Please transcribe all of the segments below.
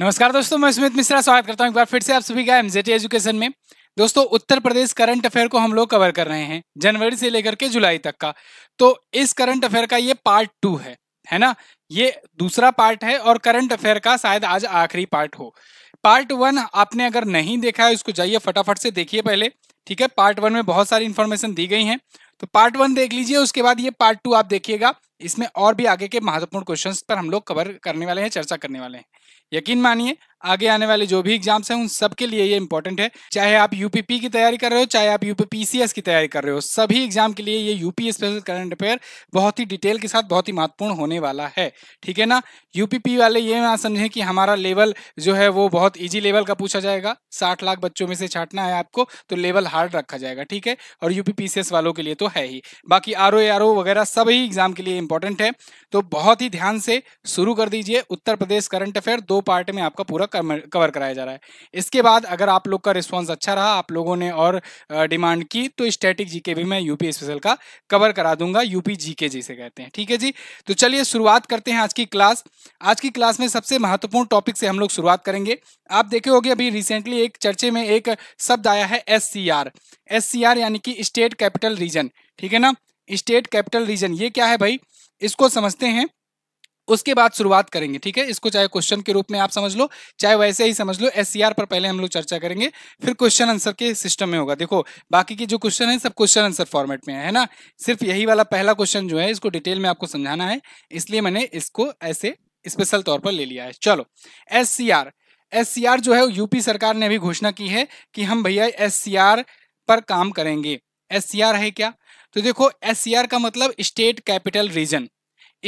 नमस्कार दोस्तों मैं सुमित मिश्रा स्वागत करता हूं एक बार फिर से आप सभी का एमजेटी एजुकेशन में दोस्तों उत्तर प्रदेश करंट अफेयर को हम लोग कवर कर रहे हैं जनवरी से लेकर के जुलाई तक का तो इस करंट अफेयर का ये पार्ट टू है है ना ये दूसरा पार्ट है और करंट अफेयर का शायद आज आखिरी पार्ट हो पार्ट वन आपने अगर नहीं देखा है उसको जाइए फटाफट से देखिए पहले ठीक है पार्ट वन में बहुत सारी इन्फॉर्मेशन दी गई है तो पार्ट वन देख लीजिए उसके बाद ये पार्ट टू आप देखिएगा इसमें और भी आगे के महत्वपूर्ण क्वेश्चंस पर हम लोग कवर करने वाले हैं चर्चा करने वाले हैं यकीन मानिए आगे आने वाले जो भी एग्जाम्स हैं उन सबके लिए ये इंपॉर्टेंट है चाहे आप यूपीपी की तैयारी कर रहे हो चाहे आप यूपीपीसीएस की तैयारी कर रहे हो सभी एग्जाम के लिए ये यूपी स्पेशल करंट अफेयर बहुत ही डिटेल के साथ बहुत ही महत्वपूर्ण होने वाला है ठीक है ना यूपीपी वाले ये ना समझें कि हमारा लेवल जो है वो बहुत ईजी लेवल का पूछा जाएगा साठ लाख बच्चों में से छाटना है आपको तो लेवल हार्ड रखा जाएगा ठीक है और यूपीपीसीएस वालों के लिए तो है ही बाकी आर ओ वगैरह सभी एग्जाम के लिए इंपॉर्टेंट है तो बहुत ही ध्यान से शुरू कर दीजिए उत्तर प्रदेश करंट अफेयर दो पार्ट में आपका पूरा कवर कराया जा रहा है इसके बाद अगर आप लोग का रिस्पॉन्स अच्छा रहा आप लोगों ने और डिमांड की तो स्टैटिक जीके भी मैं यूपी स्पेशल का कवर करा दूंगा यूपी जीके जिसे कहते हैं ठीक है जी तो चलिए शुरुआत करते हैं आज की क्लास आज की क्लास में सबसे महत्वपूर्ण टॉपिक से हम लोग शुरुआत करेंगे आप देखे होगे अभी रिसेंटली एक चर्चे में एक शब्द आया है एस एस यानी कि स्टेट कैपिटल रीजन ठीक है ना स्टेट कैपिटल रीजन ये क्या है भाई इसको समझते हैं उसके बाद शुरुआत करेंगे ठीक है इसको चाहे क्वेश्चन के रूप में आप समझ लो चाहे वैसे ही समझ लो एस पर पहले हम लोग चर्चा करेंगे फिर क्वेश्चन आंसर के सिस्टम में होगा देखो बाकी के जो क्वेश्चन है सब क्वेश्चन आंसर फॉर्मेट में है ना सिर्फ यही वाला पहला क्वेश्चन जो है इसको डिटेल में आपको समझाना है इसलिए मैंने इसको ऐसे स्पेशल तौर पर ले लिया है चलो एस एस जो है यूपी सरकार ने अभी घोषणा की है कि हम भैया एस पर काम करेंगे एस है क्या तो देखो एस का मतलब state capital region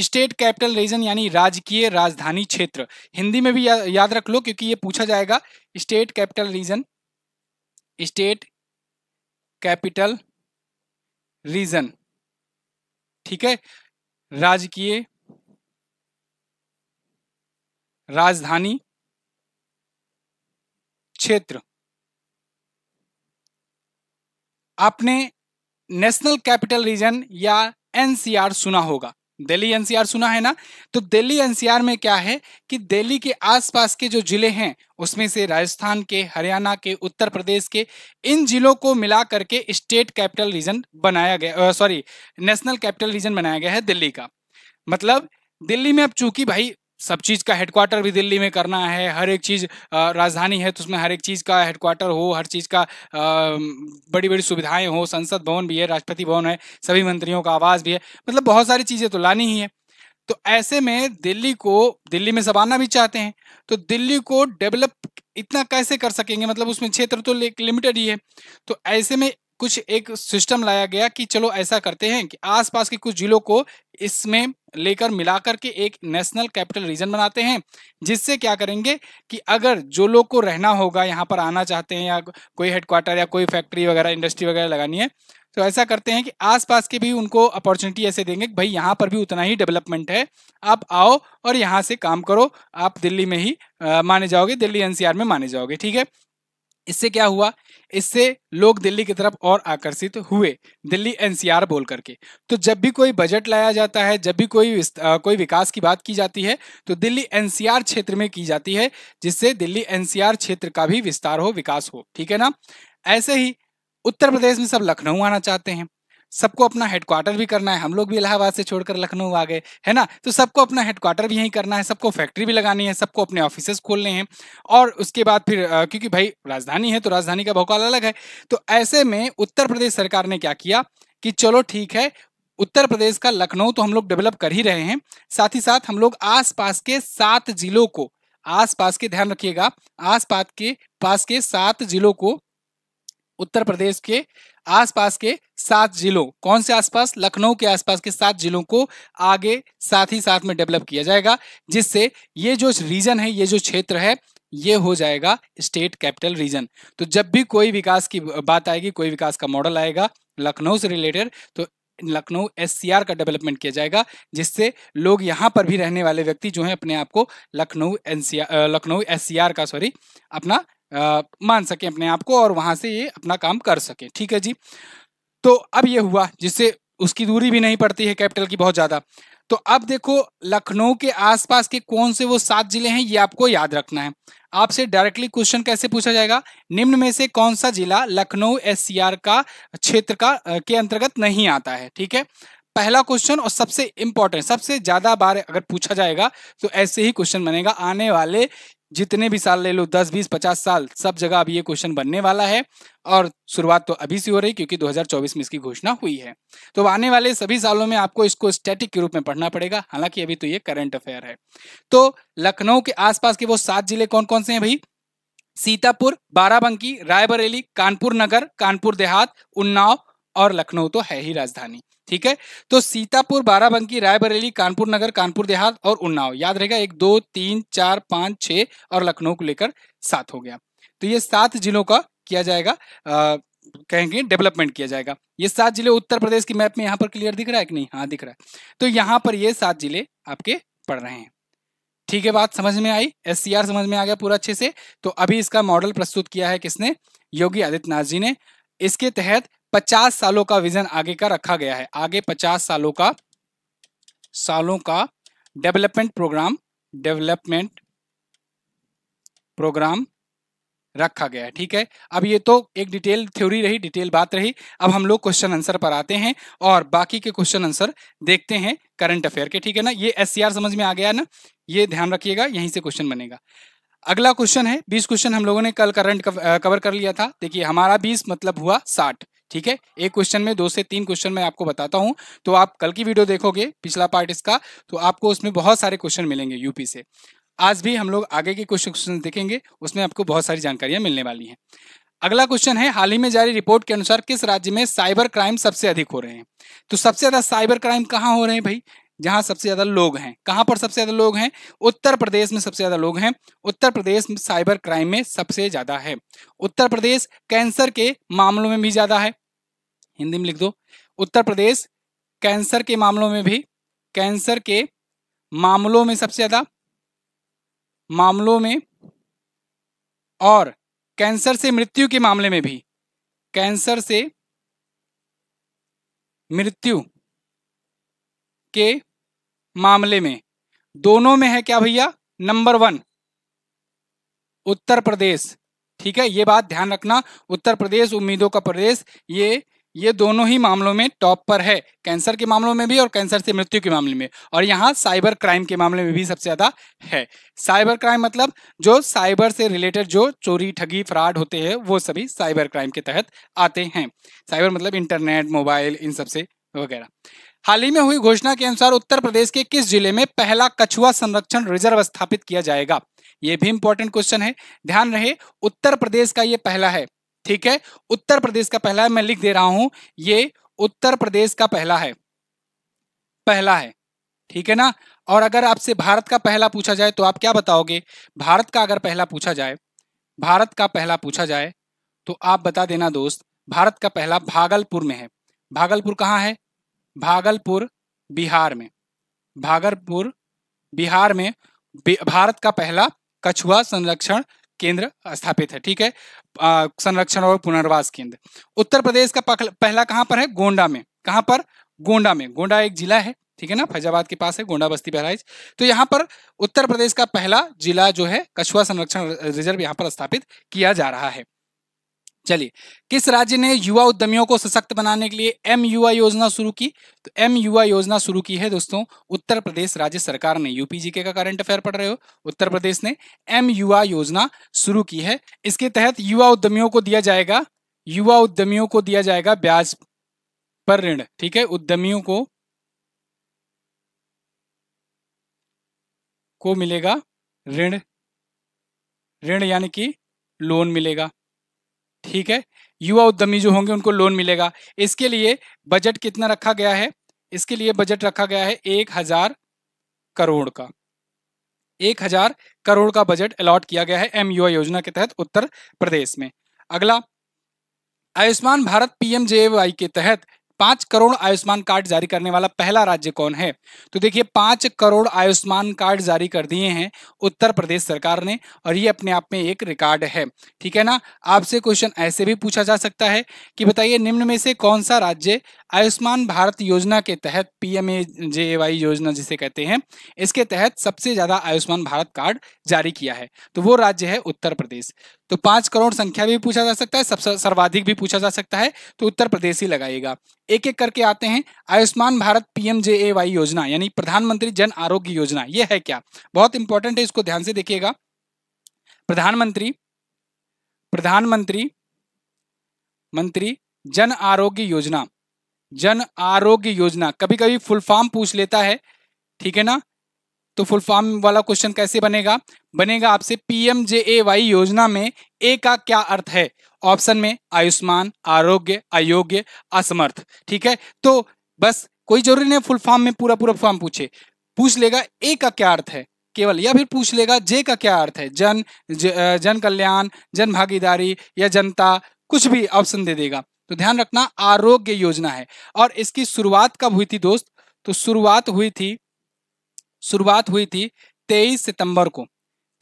state capital region यानी राजकीय राजधानी क्षेत्र हिंदी में भी या, याद रख लो क्योंकि ये पूछा जाएगा state capital region state capital region ठीक है राजकीय राजधानी क्षेत्र आपने नेशनल कैपिटल रीजन या एनसीआर सुना होगा दिल्ली एनसीआर सुना है ना तो दिल्ली एनसीआर में क्या है कि दिल्ली के आसपास के जो जिले हैं उसमें से राजस्थान के हरियाणा के उत्तर प्रदेश के इन जिलों को मिला करके स्टेट कैपिटल रीजन बनाया गया सॉरी नेशनल कैपिटल रीजन बनाया गया है दिल्ली का मतलब दिल्ली में अब चूंकि भाई सब चीज़ का हेडक्वार्टर भी दिल्ली में करना है हर एक चीज़ राजधानी है तो उसमें हर एक चीज़ का हेडक्वार्टर हो हर चीज़ का बड़ी बड़ी सुविधाएं हो संसद भवन भी है राष्ट्रपति भवन है सभी मंत्रियों का आवास भी है मतलब बहुत सारी चीज़ें तो लानी ही है तो ऐसे में दिल्ली को दिल्ली में सब आना भी चाहते हैं तो दिल्ली को डेवलप इतना कैसे कर सकेंगे मतलब उसमें क्षेत्र तो लिमिटेड ही है तो ऐसे में कुछ एक सिस्टम लाया गया कि चलो ऐसा करते हैं कि आसपास के कुछ जिलों को इसमें लेकर मिलाकर के एक नेशनल कैपिटल रीजन बनाते हैं जिससे क्या करेंगे कि अगर जो लोग को रहना होगा यहाँ पर आना चाहते हैं या कोई हेडक्वार्टर या कोई फैक्ट्री वगैरह इंडस्ट्री वगैरह लगानी है तो ऐसा करते हैं कि आसपास के भी उनको अपॉर्चुनिटी ऐसे देंगे कि भाई यहाँ पर भी उतना ही डेवलपमेंट है आप आओ और यहाँ से काम करो आप दिल्ली में ही आ, माने जाओगे दिल्ली एनसीआर में माने जाओगे ठीक है इससे क्या हुआ इससे लोग दिल्ली की तरफ और आकर्षित हुए दिल्ली एनसीआर बोल करके तो जब भी कोई बजट लाया जाता है जब भी कोई आ, कोई विकास की बात की जाती है तो दिल्ली एनसीआर क्षेत्र में की जाती है जिससे दिल्ली एनसीआर क्षेत्र का भी विस्तार हो विकास हो ठीक है ना ऐसे ही उत्तर प्रदेश में सब लखनऊ आना चाहते हैं सबको अपना हेडक्वार्टर भी करना है हम लोग भी इलाहाबाद से छोड़कर लखनऊ आ गए है ना तो सबको अपना हेडक्वार्टर भी यहीं करना है सबको फैक्ट्री भी लगानी है सबको अपने ऑफिसेस खोलने हैं और उसके बाद फिर क्योंकि भाई राजधानी है तो राजधानी का भौकाल अलग है तो ऐसे में उत्तर प्रदेश सरकार ने क्या किया कि चलो ठीक है उत्तर प्रदेश का लखनऊ तो हम लोग डेवलप कर ही रहे हैं साथ ही साथ हम लोग आसपास के सात जिलों को आसपास के ध्यान रखिएगा आसपास के पास के सात जिलों को उत्तर प्रदेश के आसपास के सात जिलों कौन से आसपास लखनऊ के आसपास के सात जिलों को आगे साथ ही साथ में डेवलप किया जाएगा जिससे ये जो रीजन है ये जो क्षेत्र है ये हो जाएगा स्टेट कैपिटल रीजन तो जब भी कोई विकास की बात आएगी कोई विकास का मॉडल आएगा लखनऊ से रिलेटेड तो लखनऊ एससीआर का डेवलपमेंट किया जाएगा जिससे लोग यहाँ पर भी रहने वाले व्यक्ति जो हैं अपने आप को लखनऊ एनसीआर लखनऊ एससीआर का सॉरी अपना आ, मान सके अपने आप को और वहां से ये अपना काम कर सके ठीक है जी तो अब ये हुआ जिससे उसकी दूरी भी नहीं पड़ती है कैपिटल की बहुत ज़्यादा तो अब देखो लखनऊ के आसपास के कौन से वो सात जिले हैं ये आपको याद रखना है आपसे डायरेक्टली क्वेश्चन कैसे पूछा जाएगा निम्न में से कौन सा जिला लखनऊ एससीआर का क्षेत्र का के अंतर्गत नहीं आता है ठीक है पहला क्वेश्चन और सबसे इंपॉर्टेंट सबसे ज्यादा बार अगर पूछा जाएगा तो ऐसे ही क्वेश्चन बनेगा आने वाले जितने भी साल ले लो दस बीस पचास साल सब जगह अब ये क्वेश्चन बनने वाला है और शुरुआत तो अभी से हो रही क्योंकि 2024 में इसकी घोषणा हुई है तो आने वाले सभी सालों में आपको इसको स्टैटिक के रूप में पढ़ना पड़ेगा हालांकि अभी तो ये करंट अफेयर है तो लखनऊ के आसपास के वो सात जिले कौन कौन से हैं भाई सीतापुर बाराबंकी रायबरेली कानपुर नगर कानपुर देहात उन्नाव और लखनऊ तो है ही राजधानी ठीक है तो सीतापुर बाराबंकी रायबरेली कानपुर नगर कानपुर देहात और उन्नाव याद रहेगा एक दो तीन चार पांच छह और लखनऊ को लेकर सात हो गया तो ये सात जिलों का किया जाएगा आ, कहेंगे डेवलपमेंट किया जाएगा ये सात जिले उत्तर प्रदेश की मैप में यहां पर क्लियर दिख रहा है कि नहीं हाँ दिख रहा है तो यहां पर ये सात जिले आपके पढ़ रहे हैं ठीक है बात समझ में आई एस समझ में आ गया पूरा अच्छे से तो अभी इसका मॉडल प्रस्तुत किया है किसने योगी आदित्यनाथ जी ने इसके तहत पचास सालों का विजन आगे का रखा गया है आगे पचास सालों का सालों का डेवलपमेंट प्रोग्राम डेवलपमेंट प्रोग्राम रखा गया है ठीक है अब ये तो एक डिटेल थ्योरी रही डिटेल बात रही अब हम लोग क्वेश्चन आंसर पर आते हैं और बाकी के क्वेश्चन आंसर देखते हैं करंट अफेयर के ठीक है ना ये एस समझ में आ गया ना ये ध्यान रखिएगा यहीं से क्वेश्चन बनेगा अगला क्वेश्चन है बीस क्वेश्चन हम लोगों ने कल करंट कवर कर लिया था देखिए हमारा बीस मतलब हुआ साठ ठीक है एक क्वेश्चन में दो से तीन क्वेश्चन मैं आपको बताता हूं तो आप कल की वीडियो देखोगे पिछला पार्ट इसका तो आपको उसमें बहुत सारे क्वेश्चन मिलेंगे यूपी से आज भी हम लोग आगे के कुछ क्वेश्चन देखेंगे उसमें आपको बहुत सारी जानकारियां मिलने वाली हैं अगला क्वेश्चन है हाल ही में जारी रिपोर्ट के अनुसार किस राज्य में साइबर क्राइम सबसे अधिक हो रहे हैं तो सबसे ज्यादा साइबर क्राइम कहाँ हो रहे हैं भाई जहाँ सबसे ज्यादा लोग हैं कहाँ पर सबसे ज्यादा लोग हैं उत्तर प्रदेश में सबसे ज्यादा लोग हैं उत्तर प्रदेश साइबर क्राइम में सबसे ज्यादा है उत्तर प्रदेश कैंसर के मामलों में भी ज्यादा है हिंदी में लिख दो उत्तर प्रदेश कैंसर के मामलों में भी कैंसर के मामलों में सबसे ज्यादा मामलों में और कैंसर से मृत्यु के मामले में भी कैंसर से मृत्यु के मामले में दोनों में है क्या भैया नंबर वन उत्तर प्रदेश ठीक है ये बात ध्यान रखना उत्तर प्रदेश उम्मीदों का प्रदेश ये ये दोनों ही मामलों में टॉप पर है कैंसर के मामलों में भी और कैंसर से मृत्यु के मामले में और यहाँ साइबर क्राइम के मामले में भी सबसे ज़्यादा है साइबर क्राइम मतलब जो साइबर से रिलेटेड जो चोरी ठगी फ्रॉड होते हैं वो सभी साइबर क्राइम के तहत आते हैं साइबर मतलब इंटरनेट मोबाइल इन सबसे वगैरह हाल ही में हुई घोषणा के अनुसार उत्तर प्रदेश के किस जिले में पहला कछुआ संरक्षण रिजर्व स्थापित किया जाएगा ये भी इंपॉर्टेंट क्वेश्चन है ध्यान रहे उत्तर प्रदेश का ये पहला है ठीक है उत्तर प्रदेश का पहला है मैं लिख दे रहा हूं ये उत्तर प्रदेश का पहला है पहला है ठीक है ना और अगर आपसे भारत का पहला पूछा जाए तो आप क्या बताओगे भारत का अगर पहला पूछा जाए भारत का पहला पूछा जाए तो आप बता देना दोस्त भारत का पहला भागलपुर में है भागलपुर कहाँ है भागलपुर बिहार में भागलपुर बिहार में भारत का पहला कछुआ संरक्षण केंद्र स्थापित है ठीक है संरक्षण और पुनर्वास केंद्र उत्तर प्रदेश का पहला कहां पर है गोंडा में कहां पर गोंडा में गोंडा एक जिला है ठीक है ना फैजाबाद के पास है गोंडा बस्ती बहराइच तो यहाँ पर उत्तर प्रदेश का पहला जिला जो है कछुआ संरक्षण रिजर्व यहाँ पर स्थापित किया जा रहा है चलिए किस राज्य ने युवा उद्यमियों को सशक्त बनाने के लिए एम युवा योजना शुरू की तो एम युवा योजना शुरू की है दोस्तों उत्तर प्रदेश राज्य सरकार ने यूपीजीके का करंट अफेयर पढ़ रहे हो उत्तर प्रदेश ने एम युवा योजना शुरू की है इसके तहत युवा उद्यमियों को दिया जाएगा युवा उद्यमियों को दिया जाएगा ब्याज पर ऋण ठीक है उद्यमियों को को मिलेगा ऋण ऋण यानी कि लोन मिलेगा ठीक है युवा उद्यमी जो होंगे उनको लोन मिलेगा इसके लिए बजट कितना रखा गया है इसके लिए बजट रखा गया है एक हजार करोड़ का एक हजार करोड़ का बजट अलॉट किया गया है एम योजना के तहत उत्तर प्रदेश में अगला आयुष्मान भारत पीएमजेवाई के तहत पांच करोड़ आयुष्मान कार्ड जारी करने वाला पहला राज्य कौन है तो देखिए पांच करोड़ आयुष्मान कार्ड जारी कर दिए हैं उत्तर प्रदेश सरकार ने और ये अपने आप में एक रिकॉर्ड है ठीक है ना आपसे क्वेश्चन ऐसे भी पूछा जा सकता है कि बताइए निम्न में से कौन सा राज्य आयुष्मान भारत योजना के तहत पीएमए जेएवाई योजना जिसे कहते हैं इसके तहत सबसे ज्यादा आयुष्मान भारत कार्ड जारी किया है तो वो राज्य है उत्तर प्रदेश तो पांच करोड़ संख्या भी पूछा जा सकता है सबसे सर्वाधिक भी पूछा जा सकता है तो उत्तर प्रदेश ही लगाएगा एक एक करके आते हैं आयुष्मान भारत पीएम जेएवाई योजना यानी प्रधानमंत्री जन आरोग्य योजना ये है क्या बहुत इंपॉर्टेंट है इसको ध्यान से देखिएगा प्रधानमंत्री प्रधानमंत्री मंत्री जन आरोग्य योजना जन आरोग्य योजना कभी कभी फुल फॉर्म पूछ लेता है ठीक है ना तो फुल फॉर्म वाला क्वेश्चन कैसे बनेगा बनेगा आपसे पीएमजेएवाई योजना में ए का क्या अर्थ है ऑप्शन में आयुष्मान आरोग्य अयोग्य असमर्थ ठीक है तो बस कोई जरूरी नहीं फुल फॉर्म में पूरा पूरा फॉर्म पूछे पूछ लेगा ए का क्या अर्थ है केवल या फिर पूछ लेगा जे का क्या अर्थ है जन ज, जन कल्याण जन भागीदारी या जनता कुछ भी ऑप्शन दे देगा तो ध्यान रखना आरोग्य योजना है और इसकी शुरुआत कब हुई थी दोस्त तो शुरुआत हुई थी शुरुआत हुई थी 23 सितंबर को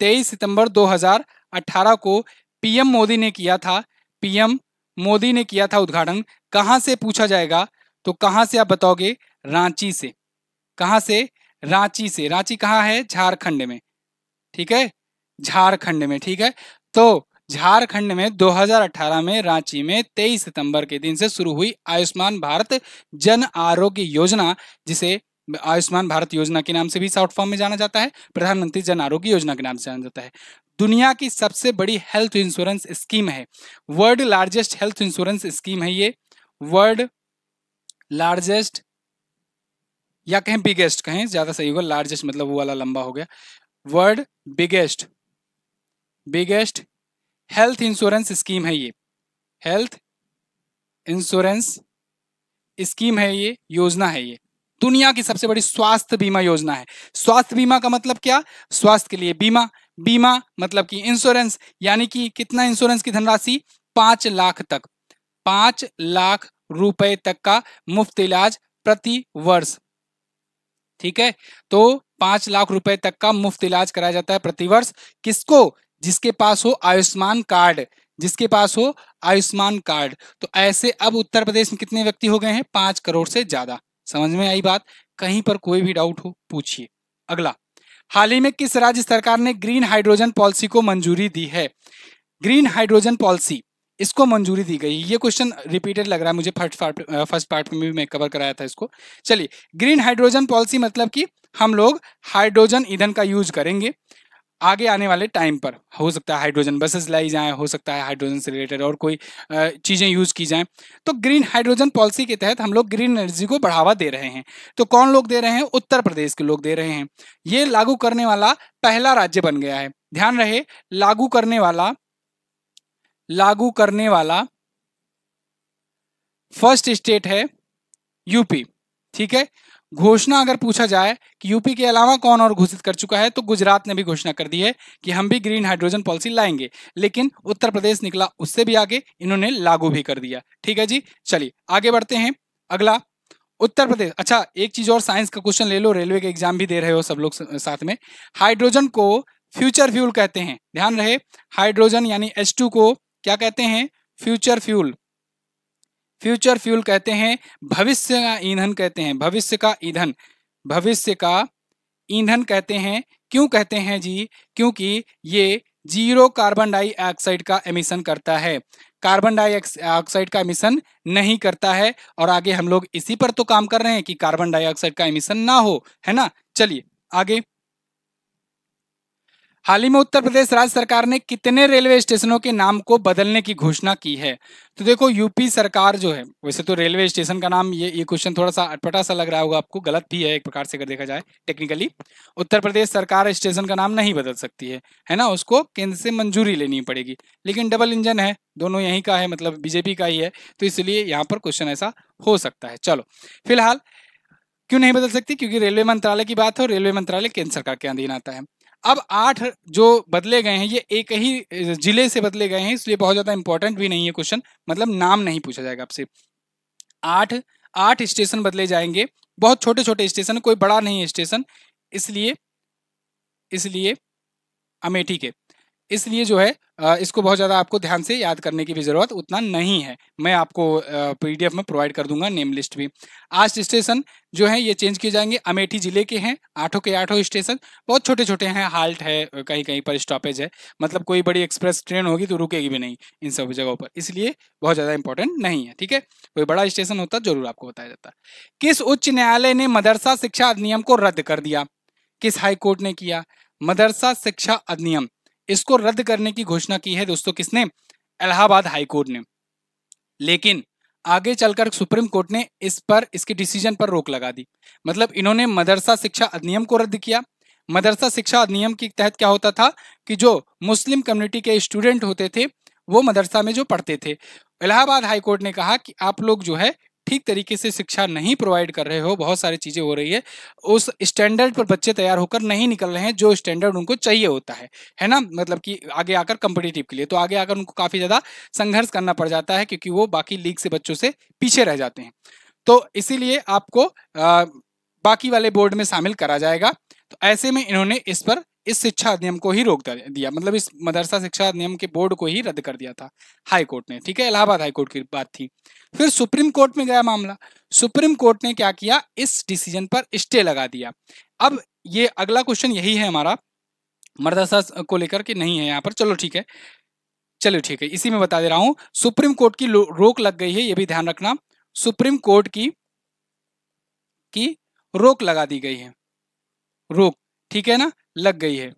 23 सितंबर 2018 को पीएम मोदी ने किया था पीएम मोदी ने किया था उद्घाटन कहाँ से पूछा जाएगा तो कहाँ से आप बताओगे रांची से कहाँ से रांची से रांची कहाँ है झारखंड में ठीक है झारखंड में ठीक है तो झारखंड में 2018 में रांची में 23 सितंबर के दिन से शुरू हुई आयुष्मान भारत जन आरोग्य योजना जिसे आयुष्मान भारत योजना के नाम से भी शॉर्ट फॉर्म में जाना जाता है प्रधानमंत्री जन आरोग्य योजना के नाम से जाना जाता है दुनिया की सबसे बड़ी हेल्थ इंश्योरेंस स्कीम है world largest health insurance scheme है ये वर्ल्ड लार्जेस्ट या कहें बिगेस्ट कहें ज्यादा सही होगा लार्जेस्ट मतलब वो वाला लंबा हो गया world biggest biggest health insurance scheme है ये हेल्थ इंश्योरेंस स्कीम है ये योजना है ये दुनिया की सबसे बड़ी स्वास्थ्य बीमा योजना है स्वास्थ्य बीमा का मतलब क्या स्वास्थ्य के लिए बीमा बीमा मतलब कि इंश्योरेंस यानी कि कितना इंश्योरेंस की धनराशि पांच लाख तक पांच लाख रुपए तक का मुफ्त इलाज प्रति वर्ष ठीक है तो पांच लाख रुपए तक का मुफ्त इलाज कराया जाता है प्रतिवर्ष किसको जिसके पास हो आयुष्मान कार्ड जिसके पास हो आयुष्मान कार्ड तो ऐसे अब उत्तर प्रदेश में कितने व्यक्ति हो गए हैं पांच करोड़ से ज्यादा समझ में आई बात कहीं पर कोई भी डाउट हो पूछिए अगला हाल ही में किस राज्य सरकार ने ग्रीन हाइड्रोजन पॉलिसी को मंजूरी दी है ग्रीन हाइड्रोजन पॉलिसी इसको मंजूरी दी गई ये क्वेश्चन रिपीटेड लग रहा है मुझे फर्स्ट पार्ट फर्स्ट पार्ट में भी मैं कवर कराया था इसको चलिए ग्रीन हाइड्रोजन पॉलिसी मतलब कि हम लोग हाइड्रोजन ईंधन का यूज करेंगे आगे आने वाले टाइम पर हो सकता है हाइड्रोजन बसेस लाई जाएं हो सकता है हाइड्रोजन से रिलेटेड और कोई चीज़ें यूज़ की जाएं तो ग्रीन हाइड्रोजन पॉलिसी के तहत हम लोग ग्रीन एनर्जी को बढ़ावा दे रहे हैं तो कौन लोग दे रहे हैं उत्तर प्रदेश के लोग दे रहे हैं ये लागू करने वाला पहला राज्य बन गया है ध्यान रहे लागू करने वाला लागू करने वाला फर्स्ट स्टेट है यूपी ठीक है घोषणा अगर पूछा जाए कि यूपी के अलावा कौन और घोषित कर चुका है तो गुजरात ने भी घोषणा कर दी है कि हम भी ग्रीन हाइड्रोजन पॉलिसी लाएंगे लेकिन उत्तर प्रदेश निकला उससे भी आगे इन्होंने लागू भी कर दिया ठीक है जी चलिए आगे बढ़ते हैं अगला उत्तर प्रदेश अच्छा एक चीज और साइंस का क्वेश्चन ले लो रेलवे के एग्जाम भी दे रहे हो सब लोग साथ में हाइड्रोजन को फ्यूचर फ्यूल कहते हैं ध्यान रहे हाइड्रोजन यानी एच को क्या कहते हैं फ्यूचर फ्यूल फ्यूचर फ्यूल कहते हैं भविष्य का ईंधन कहते हैं भविष्य का ईंधन भविष्य का ईंधन कहते हैं क्यों कहते हैं जी क्योंकि ये जीरो कार्बन डाइऑक्साइड का एमिशन करता है कार्बन डाइऑक्साइड का एमिशन नहीं करता है और आगे हम लोग इसी पर तो काम कर रहे हैं कि कार्बन डाइऑक्साइड का एमिशन ना हो है ना चलिए आगे हाल ही में उत्तर प्रदेश राज्य सरकार ने कितने रेलवे स्टेशनों के नाम को बदलने की घोषणा की है तो देखो यूपी सरकार जो है वैसे तो रेलवे स्टेशन का नाम ये ये क्वेश्चन थोड़ा सा अटपटा सा लग रहा होगा आपको गलत भी है एक प्रकार से अगर देखा जाए टेक्निकली उत्तर प्रदेश सरकार स्टेशन का नाम नहीं बदल सकती है है ना उसको केंद्र से मंजूरी लेनी पड़ेगी लेकिन डबल इंजन है दोनों यहीं का है मतलब बीजेपी का ही है तो इसलिए यहाँ पर क्वेश्चन ऐसा हो सकता है चलो फिलहाल क्यों नहीं बदल सकती क्योंकि रेलवे मंत्रालय की बात हो रेलवे मंत्रालय केंद्र सरकार के अधीन आता है अब आठ जो बदले गए हैं ये एक ही जिले से बदले गए हैं इसलिए बहुत ज्यादा इंपॉर्टेंट भी नहीं है क्वेश्चन मतलब नाम नहीं पूछा जाएगा आपसे आठ आठ स्टेशन बदले जाएंगे बहुत छोटे छोटे स्टेशन कोई बड़ा नहीं है स्टेशन इसलिए इसलिए अमेठी के इसलिए जो है इसको बहुत ज़्यादा आपको ध्यान से याद करने की भी ज़रूरत उतना नहीं है मैं आपको पीडीएफ में प्रोवाइड कर दूंगा नेम लिस्ट भी आज स्टेशन जो है ये चेंज किए जाएंगे अमेठी जिले के हैं आठों के आठों स्टेशन बहुत छोटे छोटे हैं हाल्ट है कहीं कहीं पर स्टॉपेज है मतलब कोई बड़ी एक्सप्रेस ट्रेन होगी तो रुकेगी भी नहीं इन सब जगहों पर इसलिए बहुत ज़्यादा इंपॉर्टेंट नहीं है ठीक है कोई बड़ा स्टेशन होता जरूर आपको बताया जाता किस उच्च न्यायालय ने मदरसा शिक्षा अधिनियम को रद्द कर दिया किस हाईकोर्ट ने किया मदरसा शिक्षा अधिनियम इसको रद्द करने की घोषणा की है दोस्तों किसने इलाहाबाद कोर्ट ने लेकिन आगे चलकर सुप्रीम कोर्ट ने इस पर इसके डिसीजन पर रोक लगा दी मतलब इन्होंने मदरसा शिक्षा अधिनियम को रद्द किया मदरसा शिक्षा अधिनियम के तहत क्या होता था कि जो मुस्लिम कम्युनिटी के स्टूडेंट होते थे वो मदरसा में जो पढ़ते थे इलाहाबाद हाईकोर्ट ने कहा कि आप लोग जो है ठीक तरीके से शिक्षा नहीं प्रोवाइड कर रहे हो बहुत सारी चीज़ें हो रही है उस स्टैंडर्ड पर बच्चे तैयार होकर नहीं निकल रहे हैं जो स्टैंडर्ड उनको चाहिए होता है है ना मतलब कि आगे आकर कंपिटेटिव के लिए तो आगे आकर उनको काफ़ी ज़्यादा संघर्ष करना पड़ जाता है क्योंकि वो बाकी लीग से बच्चों से पीछे रह जाते हैं तो इसीलिए आपको आ, बाकी वाले बोर्ड में शामिल करा जाएगा तो ऐसे में इन्होंने इस पर इस शिक्षा अधिनियम को ही रोक दिया मतलब इस मदरसा शिक्षा अधिनियम के बोर्ड को ही रद्द कर दिया था हाई कोर्ट ने ठीक है इलाहाबाद हाई कोर्ट की बात थी फिर सुप्रीम कोर्ट में गया मामला सुप्रीम कोर्ट ने क्या किया इस डिसीजन पर स्टे लगा दिया अब ये अगला क्वेश्चन यही है हमारा मदरसा को लेकर के नहीं है यहाँ पर चलो ठीक है चलो ठीक है इसी में बता दे रहा हूँ सुप्रीम कोर्ट की रोक लग गई है ये भी ध्यान रखना सुप्रीम कोर्ट की की रोक लगा दी गई है रोक ठीक है ना लग गई है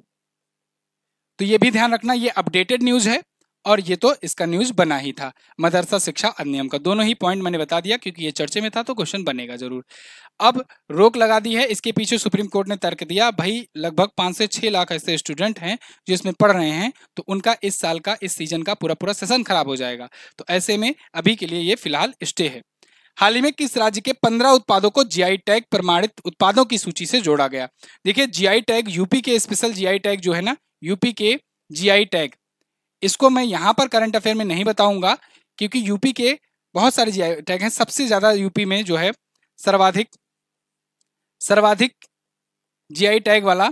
तो ये भी ध्यान रखना ये अपडेटेड न्यूज है और ये तो इसका न्यूज बना ही था मदरसा शिक्षा अधिनियम का दोनों ही पॉइंट मैंने बता दिया क्योंकि ये चर्चे में था तो क्वेश्चन बनेगा जरूर अब रोक लगा दी है इसके पीछे सुप्रीम कोर्ट ने तर्क दिया भाई लगभग पांच से छह लाख ऐसे स्टूडेंट हैं जो इसमें पढ़ रहे हैं तो उनका इस साल का इस सीजन का पूरा पूरा सेशन खराब हो जाएगा तो ऐसे में अभी के लिए ये फिलहाल स्टे है हाल ही में किस राज्य के पंद्रह उत्पादों को जीआई टैग प्रमाणित उत्पादों की सूची से जोड़ा गया देखिए जीआई टैग यूपी के स्पेशल जीआई टैग जो है ना यूपी के जीआई टैग इसको मैं यहाँ पर करंट अफेयर में नहीं बताऊंगा क्योंकि यूपी के बहुत सारे जीआई टैग हैं सबसे ज्यादा यूपी में जो है सर्वाधिक सर्वाधिक जी टैग वाला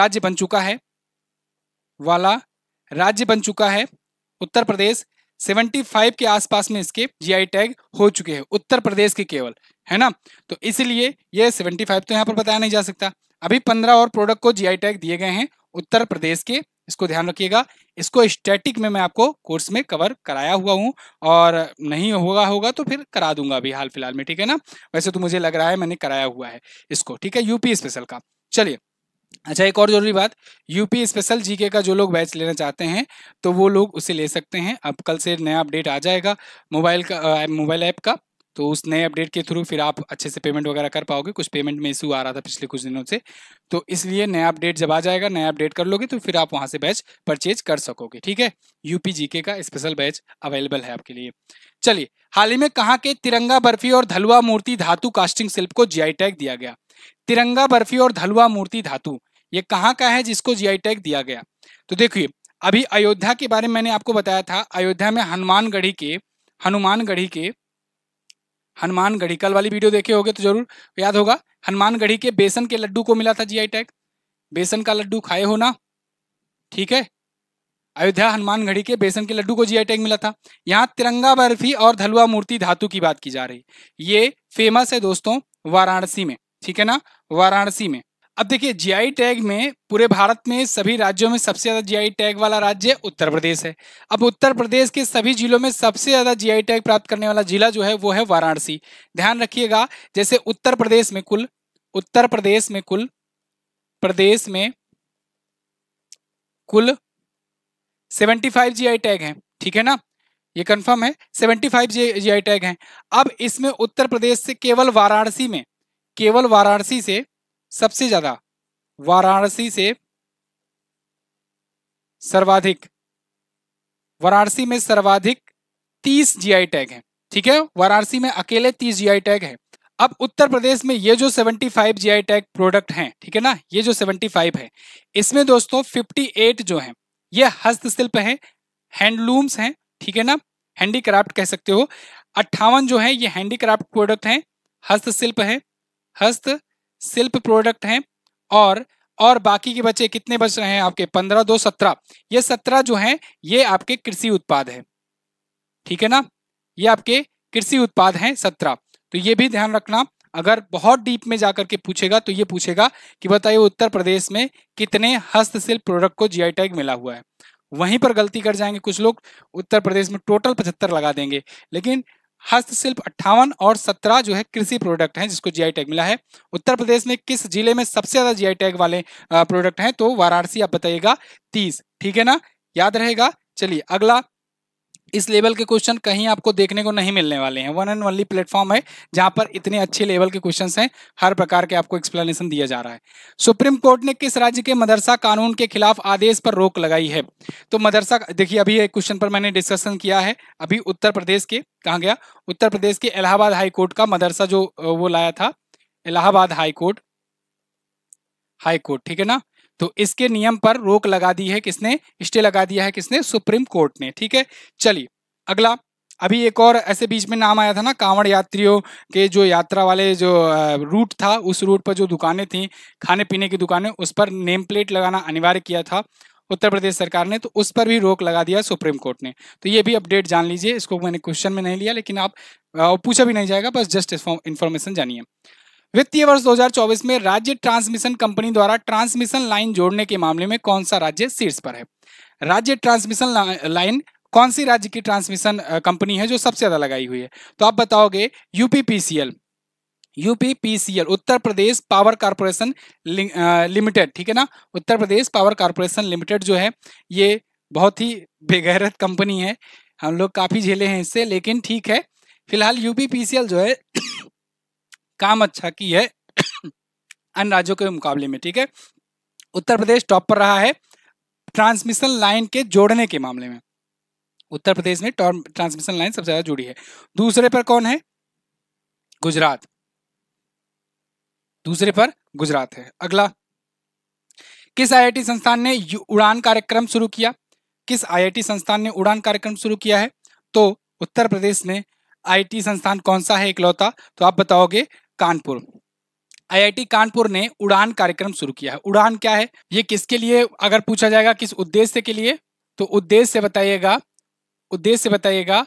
राज्य बन चुका है वाला राज्य बन चुका है उत्तर प्रदेश 75 के आसपास में इसके जीआई टैग हो चुके हैं उत्तर प्रदेश के केवल है ना तो इसलिए ये 75 तो यहाँ पर बताया नहीं जा सकता अभी 15 और प्रोडक्ट को जीआई टैग दिए गए हैं उत्तर प्रदेश के इसको ध्यान रखिएगा इसको स्टैटिक में मैं आपको कोर्स में कवर कराया हुआ हूँ और नहीं होगा होगा तो फिर करा दूंगा अभी हाल फिलहाल में ठीक है ना वैसे तो मुझे लग रहा है मैंने कराया हुआ है इसको ठीक है यूपी स्पेशल का चलिए अच्छा एक और जरूरी बात यूपी स्पेशल जीके का जो लोग बैच लेना चाहते हैं तो वो लोग उसे ले सकते हैं अब कल से नया अपडेट आ जाएगा मोबाइल का मोबाइल ऐप का तो उस नए अपडेट के थ्रू फिर आप अच्छे से पेमेंट वगैरह कर पाओगे कुछ पेमेंट में इशू आ रहा था पिछले कुछ दिनों से तो इसलिए नया अपडेट जब आ जाएगा नया अपडेट कर लोगे तो फिर आप वहाँ से बैच परचेज कर सकोगे ठीक है यूपी जीके का स्पेशल बैच अवेलेबल है आपके लिए चलिए हाल ही में कहा के तिरंगा बर्फी और धलुआ मूर्ति धातु कास्टिंग शिल्प को जी टैग दिया गया तिरंगा बर्फी और धलुआ मूर्ति धातु ये कहाँ का है जिसको जीआई टैग दिया गया तो देखिए अभी अयोध्या के बारे में मैंने आपको बताया था अयोध्या में हनुमानगढ़ी के हनुमानगढ़ी के हनुमानगढ़ी कल वाली वीडियो देखे होगे तो जरूर याद होगा हनुमानगढ़ी के बेसन के लड्डू को मिला था जीआई टैग बेसन का लड्डू खाए हो ना ठीक है अयोध्या हनुमानगढ़ी के बेसन के लड्डू को जीआई टैग मिला था यहाँ तिरंगा बर्फी और धलुआ मूर्ति धातु की बात की जा रही ये फेमस है दोस्तों वाराणसी में ठीक है ना वाराणसी में अब देखिए जीआई टैग में पूरे भारत में सभी राज्यों में सबसे ज्यादा जीआई टैग वाला राज्य उत्तर प्रदेश है अब उत्तर प्रदेश के सभी जिलों में सबसे ज्यादा जीआई टैग प्राप्त करने वाला जिला जो है वो है वाराणसी ध्यान रखिएगा जैसे उत्तर प्रदेश में कुल उत्तर प्रदेश में कुल प्रदेश में कुल 75 जीआई टैग है ठीक है ना ये कन्फर्म है 75 जीआई टैग है अब इसमें उत्तर प्रदेश से केवल वाराणसी में केवल वाराणसी से सबसे ज्यादा वाराणसी से सर्वाधिक वाराणसी में सर्वाधिक तीस जीआई टैग हैं ठीक है वाराणसी में अकेले तीस जीआई टैग है अब उत्तर प्रदेश में ये जो 75 जीआई टैग प्रोडक्ट हैं ठीक है ना ये जो 75 है इसमें दोस्तों 58 जो हैं ये हस्तशिल्प हैं हैंडलूम्स हैं ठीक है ना हैंडीक्राफ्ट कह सकते हो अट्ठावन जो है ये हैंडीक्राफ्ट प्रोडक्ट हैं हस्तशिल्प है हस्त शिल्प प्रोडक्ट हैं और और बाकी के बचे कितने बच रहे हैं आपके पंद्रह दो सत्रह ये सत्रह जो हैं ये आपके कृषि उत्पाद हैं ठीक है ना ये आपके कृषि उत्पाद हैं सत्रह तो ये भी ध्यान रखना अगर बहुत डीप में जाकर के पूछेगा तो ये पूछेगा कि बताइए उत्तर प्रदेश में कितने हस्तशिल्प प्रोडक्ट को जी टैग मिला हुआ है वहीं पर गलती कर जाएंगे कुछ लोग उत्तर प्रदेश में टोटल पचहत्तर लगा देंगे लेकिन हस्तशिल्प अट्ठावन और सत्रह जो है कृषि प्रोडक्ट हैं जिसको जीआई टैग मिला है उत्तर प्रदेश में किस जिले में सबसे ज्यादा जीआई टैग वाले प्रोडक्ट हैं तो वाराणसी आप बताइएगा तीस ठीक है ना याद रहेगा चलिए अगला इस लेवल के क्वेश्चन कहीं आपको देखने को नहीं मिलने वाले हैं वन एंड वनली प्लेटफॉर्म है जहां पर इतने अच्छे लेवल के क्वेश्चन हैं हर प्रकार के आपको एक्सप्लेनेशन दिया जा रहा है सुप्रीम कोर्ट ने किस राज्य के मदरसा कानून के खिलाफ आदेश पर रोक लगाई है तो मदरसा देखिए अभी एक क्वेश्चन पर मैंने डिस्कशन किया है अभी उत्तर प्रदेश के कहा गया उत्तर प्रदेश के इलाहाबाद हाईकोर्ट का मदरसा जो वो लाया था इलाहाबाद हाईकोर्ट हाईकोर्ट ठीक है ना तो इसके नियम पर रोक लगा दी है किसने स्टे लगा दिया है किसने सुप्रीम कोर्ट ने ठीक है चलिए अगला अभी एक और ऐसे बीच में नाम आया था ना कांवड़ यात्रियों के जो यात्रा वाले जो रूट था उस रूट पर जो दुकानें थी खाने पीने की दुकानें उस पर नेम प्लेट लगाना अनिवार्य किया था उत्तर प्रदेश सरकार ने तो उस पर भी रोक लगा दिया सुप्रीम कोर्ट ने तो ये भी अपडेट जान लीजिए इसको मैंने क्वेश्चन में नहीं लिया लेकिन आप पूछा भी नहीं जाएगा बस जस्ट इन्फॉर्मेशन जानिए वित्तीय वर्ष 2024 में राज्य ट्रांसमिशन कंपनी द्वारा ट्रांसमिशन लाइन जोड़ने के मामले में कौन सा राज्य शीर्ष पर है राज्य ट्रांसमिशन लाइन कौन सी राज्य की ट्रांसमिशन कंपनी है जो सबसे ज्यादा लगाई हुई है तो आप बताओगे UPPCL UPPCL Uttar Pradesh power corporation limited ठीक है ना Uttar Pradesh power corporation limited जो है ये बहुत ही बेगैरत कंपनी है हम लोग काफ़ी झेले हैं इससे लेकिन ठीक है फिलहाल यूपीपीसीएल जो है काम अच्छा की है अन्य राज्यों के मुकाबले में ठीक है उत्तर प्रदेश टॉप पर रहा है ट्रांसमिशन लाइन के जोड़ने के मामले में उत्तर प्रदेश में ट्रांसमिशन लाइन सबसे ज्यादा जुड़ी है दूसरे पर कौन है गुजरात दूसरे पर गुजरात है अगला किस आईआईटी संस्थान ने उड़ान कार्यक्रम शुरू किया किस आईआईटी संस्थान ने उड़ान कार्यक्रम शुरू किया है तो उत्तर प्रदेश में आईटी संस्थान कौन सा है इकलौता तो आप बताओगे कानपुर आईआईटी कानपुर ने उड़ान कार्यक्रम शुरू किया है उड़ान क्या है ये किसके लिए अगर पूछा जाएगा किस उद्देश्य के लिए तो उद्देश्य से बताइएगा उद्देश्य से बताइएगा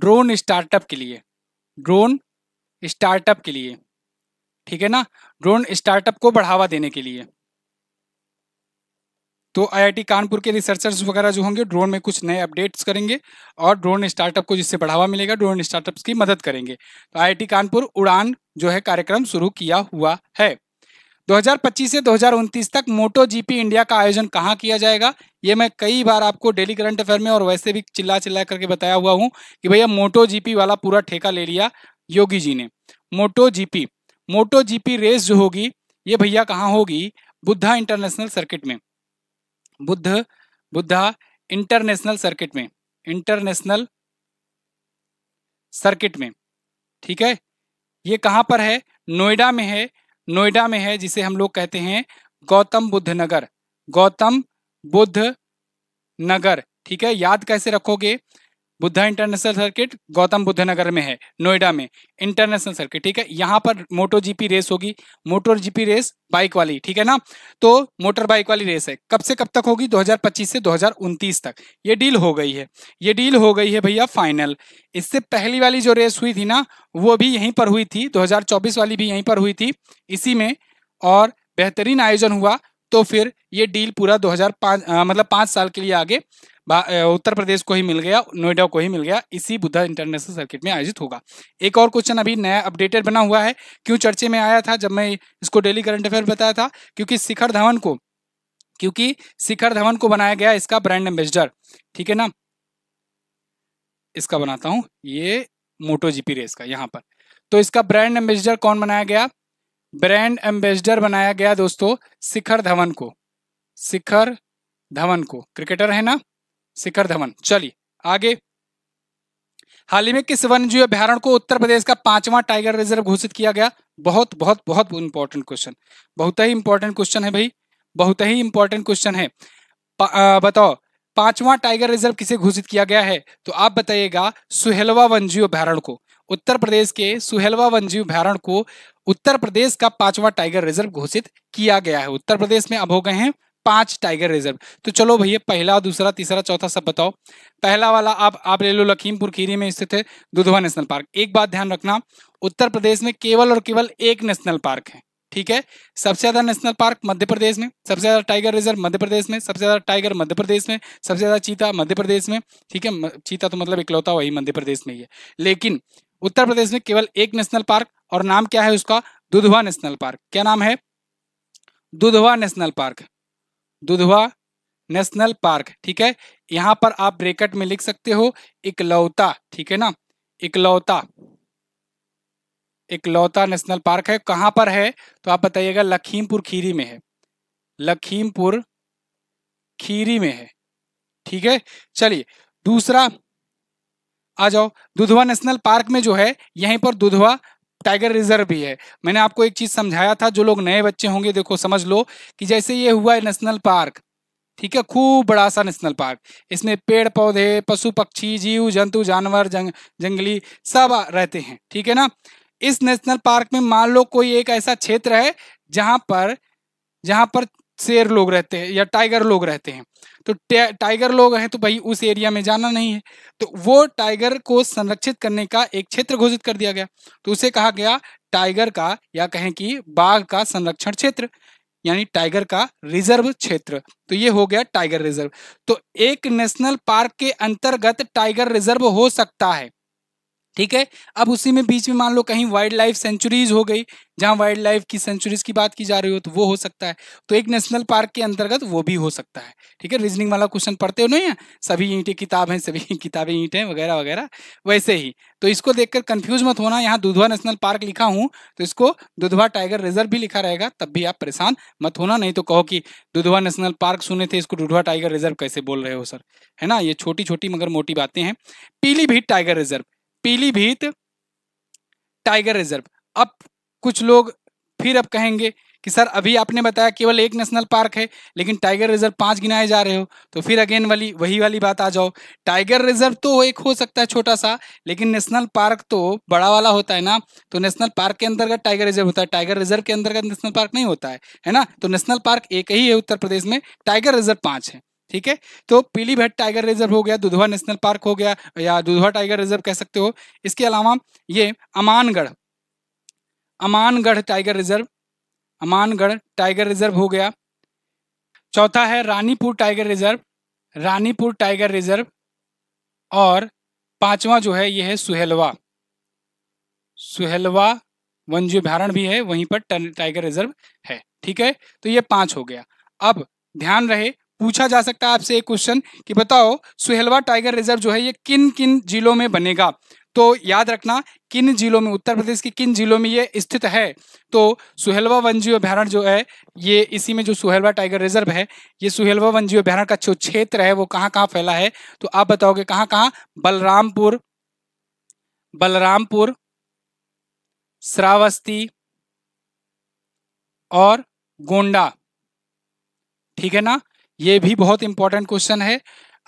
ड्रोन स्टार्टअप के लिए ड्रोन स्टार्टअप के लिए ठीक है ना ड्रोन स्टार्टअप को बढ़ावा देने के लिए तो आईआईटी कानपुर के रिसर्चर्स वगैरह जो होंगे ड्रोन में कुछ नए अपडेट्स करेंगे और ड्रोन स्टार्टअप को जिससे बढ़ावा मिलेगा ड्रोन स्टार्टअप्स की मदद करेंगे तो आईआईटी कानपुर उड़ान जो है कार्यक्रम शुरू किया हुआ है 2025 से 2029 तक मोटो जीपी इंडिया का आयोजन कहाँ किया जाएगा ये मैं कई बार आपको डेली करंट अफेयर में और वैसे भी चिल्ला चिल्ला करके बताया हुआ हूँ कि भैया मोटो जीपी वाला पूरा ठेका ले लिया योगी जी ने Moto GP Moto GP race जो होगी ये भैया कहाँ होगी बुद्धा इंटरनेशनल सर्किट में बुद्ध बुद्धा इंटरनेशनल सर्किट में इंटरनेशनल सर्किट में ठीक है ये कहाँ पर है नोएडा में है नोएडा में है जिसे हम लोग कहते हैं गौतम बुद्ध नगर गौतम बुद्ध नगर ठीक है याद कैसे रखोगे बुद्धा इंटरनेशनल सर्किट गौतम बुद्ध नगर में है नोएडा में इंटरनेशनल सर्किट ठीक है यहाँ पर मोटो जीपी रेस होगी मोटर जीपी रेस बाइक वाली ठीक है ना तो मोटर बाइक वाली रेस है कब से कब तक होगी 2025 से 2029 तक ये डील हो गई है ये डील हो गई है भैया फाइनल इससे पहली वाली जो रेस हुई थी ना वो भी यहीं पर हुई थी दो वाली भी यहीं पर हुई थी इसी में और बेहतरीन आयोजन हुआ तो फिर ये डील पूरा 2005 मतलब पाँच साल के लिए आगे उत्तर प्रदेश को ही मिल गया नोएडा को ही मिल गया इसी बुद्धा इंटरनेशनल सर्किट में आयोजित होगा एक और क्वेश्चन अभी नया अपडेटेड बना हुआ है क्यों चर्चे में आया था जब मैं इसको डेली करंट अफेयर बताया था क्योंकि शिखर धवन को क्योंकि शिखर धवन को बनाया गया इसका ब्रांड एम्बेसडर ठीक है ना इसका बनाता हूं ये मोटो जीपी रेस का यहां पर तो इसका ब्रांड एम्बेसडर कौन बनाया गया ब्रांड एम्बेसडर बनाया गया दोस्तों शिखर धवन को शिखर धवन को क्रिकेटर है ना शिखर धवन चलिए आगे हाल ही में किस वन जीव अभ्यारण को उत्तर प्रदेश का पांचवां टाइगर रिजर्व घोषित किया गया बहुत बहुत बहुत इंपॉर्टेंट क्वेश्चन बहुत ही इंपॉर्टेंट क्वेश्चन है भाई बहुत ही इंपॉर्टेंट क्वेश्चन है आ, बताओ पांचवा टाइगर रिजर्व किसे घोषित किया गया है तो आप बताइएगा सुहेलवा वनजीव अभ्यारण को उत्तर प्रदेश के सुहेलवा वनजीव अभ्यारण को उत्तर प्रदेश का पांचवा टाइगर रिजर्व घोषित किया गया है उत्तर प्रदेश में अब हो गए हैं पांच टाइगर रिजर्व तो चलो भैया पहला दूसरा तीसरा चौथा सब बताओ पहला वाला आप आप ले लो लखीमपुर खीरी में स्थित है दुधवा नेशनल पार्क एक बात ध्यान रखना उत्तर प्रदेश में केवल और केवल एक नेशनल पार्क है ठीक है सबसे ज्यादा नेशनल पार्क मध्य प्रदेश में सबसे ज्यादा टाइगर रिजर्व मध्य प्रदेश में सबसे ज्यादा टाइगर मध्य प्रदेश में सबसे ज्यादा चीता मध्य प्रदेश में ठीक है चीता तो मतलब इकलौता वही मध्य प्रदेश में ही है लेकिन उत्तर प्रदेश में केवल एक नेशनल पार्क और नाम क्या है उसका दुधवा नेशनल पार्क क्या नाम है Dudhwa national park Dudhwa national park ठीक है यहाँ पर आप ब्रेकेट में लिख सकते हो इकलौता ठीक है ना इकलौता इकलौता नेशनल पार्क है कहाँ पर है तो आप बताइएगा लखीमपुर खीरी में है लखीमपुर खीरी में है ठीक है चलिए दूसरा आ जाओ दुधवा नेशनल पार्क में जो है यहीं पर दुधवा टाइगर रिजर्व भी है मैंने आपको एक चीज समझाया था जो लोग नए बच्चे होंगे देखो समझ लो कि जैसे ये हुआ है नेशनल पार्क ठीक है खूब बड़ा सा नेशनल पार्क इसमें पेड़ पौधे पशु पक्षी जीव जंतु जानवर जंग, जंगली सब रहते हैं ठीक है ना इस नेशनल पार्क में मान लो कोई एक ऐसा क्षेत्र है जहां पर जहां पर शेर लोग रहते हैं या टाइगर लोग रहते हैं तो टाइगर लोग हैं तो भाई उस एरिया में जाना नहीं है तो वो टाइगर को संरक्षित करने का एक क्षेत्र घोषित कर दिया गया तो उसे कहा गया टाइगर का या कहें कि बाघ का संरक्षण क्षेत्र यानी टाइगर का रिजर्व क्षेत्र तो ये हो गया टाइगर रिजर्व तो एक नेशनल पार्क के अंतर्गत टाइगर रिजर्व हो सकता है ठीक है अब उसी में बीच में मान लो कहीं वाइल्ड लाइफ सेंचुरीज हो गई जहां वाइल्ड लाइफ की सेंचुरीज की बात की जा रही हो तो वो हो सकता है तो एक नेशनल पार्क के अंतर्गत वो भी हो सकता है ठीक है रीजनिंग वाला क्वेश्चन पढ़ते हो नहीं है सभी ईंटें किताब हैं सभी किताबें ईंट हैं वगैरह वगैरह वैसे ही तो इसको देखकर कंफ्यूज मत होना यहाँ दुधवा नेशनल पार्क लिखा हूँ तो इसको दुधवा टाइगर रिजर्व भी लिखा रहेगा तब भी आप परेशान मत होना नहीं तो कहो कि दुधवा नेशनल पार्क सुने थे इसको दुधवा टाइगर रिजर्व कैसे बोल रहे हो सर है ना ये छोटी छोटी मगर मोटी बातें हैं Pilibhit tiger reserve Pilibhit tiger reserve अब कुछ लोग फिर अब कहेंगे कि सर अभी आपने बताया केवल एक नेशनल पार्क है लेकिन टाइगर रिजर्व पांच गिनाए जा रहे हो तो फिर अगेन वाली वही वाली बात आ जाओ टाइगर रिजर्व तो एक हो सकता है छोटा सा लेकिन नेशनल पार्क तो बड़ा वाला होता है ना तो नेशनल पार्क के अंतर्गत टाइगर रिजर्व होता है टाइगर रिजर्व के अंतर्गत नेशनल पार्क नहीं होता है है ना तो नेशनल पार्क एक ही है उत्तर प्रदेश में टाइगर रिजर्व पाँच है ठीक है तो पीलीभीत टाइगर रिजर्व हो गया दुधवा नेशनल पार्क हो गया या दुधवा टाइगर रिजर्व कह सकते हो इसके अलावा ये Amangarh Amangarh tiger reserve Amangarh tiger reserve हो गया चौथा है Ranipur tiger reserve Ranipur tiger reserve और पांचवा जो है ये है सुहेलवा सुहेलवा वन भारण भी है वहीं पर टाइगर रिजर्व है ठीक है तो ये पांच हो गया अब ध्यान रहे पूछा जा सकता है आपसे एक क्वेश्चन कि बताओ सुहेलवा टाइगर रिजर्व जो है ये किन किन जिलों में बनेगा तो याद रखना किन जिलों में उत्तर प्रदेश के किन जिलों में ये स्थित है तो सुहेलवा वन जीव अभ्यारण्य जो है ये इसी में जो सुहेलवा टाइगर रिजर्व है ये सुहेलवा वन जीव अभ्यारण्य का जो क्षेत्र है वो कहाँ कहाँ फैला है तो आप बताओगे कहाँ कहाँ बलरामपुर बलरामपुर श्रावस्ती और गोंडा ठीक है ना ये भी बहुत इंपॉर्टेंट क्वेश्चन है